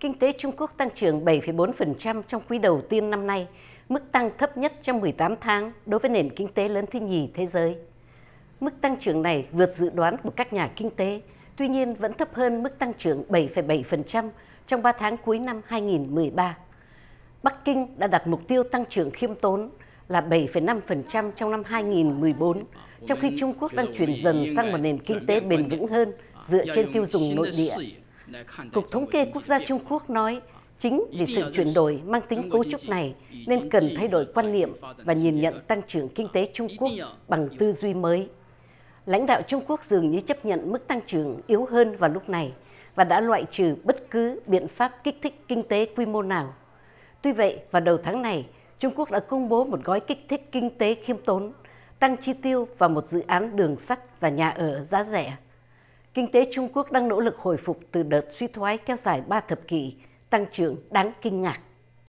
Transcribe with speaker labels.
Speaker 1: Kinh tế Trung Quốc tăng trưởng 7,4% trong quý đầu tiên năm nay, mức tăng thấp nhất trong 18 tháng đối với nền kinh tế lớn thứ nhì thế giới. Mức tăng trưởng này vượt dự đoán của các nhà kinh tế, tuy nhiên vẫn thấp hơn mức tăng trưởng 7,7% trong 3 tháng cuối năm 2013. Bắc Kinh đã đặt mục tiêu tăng trưởng khiêm tốn là 7,5% trong năm 2014, trong khi Trung Quốc đang chuyển dần sang một nền kinh tế bền vững hơn dựa trên tiêu dùng nội địa. Cục Thống kê Quốc gia Trung Quốc nói chính vì sự chuyển đổi mang tính cấu trúc này nên cần thay đổi quan niệm và nhìn nhận tăng trưởng kinh tế Trung Quốc bằng tư duy mới. Lãnh đạo Trung Quốc dường như chấp nhận mức tăng trưởng yếu hơn vào lúc này và đã loại trừ bất cứ biện pháp kích thích kinh tế quy mô nào. Tuy vậy, vào đầu tháng này, Trung Quốc đã công bố một gói kích thích kinh tế khiêm tốn, tăng chi tiêu và một dự án đường sắt và nhà ở giá rẻ. Kinh tế Trung Quốc đang nỗ lực hồi phục từ đợt suy thoái kéo dài 3 thập kỷ, tăng trưởng đáng kinh ngạc.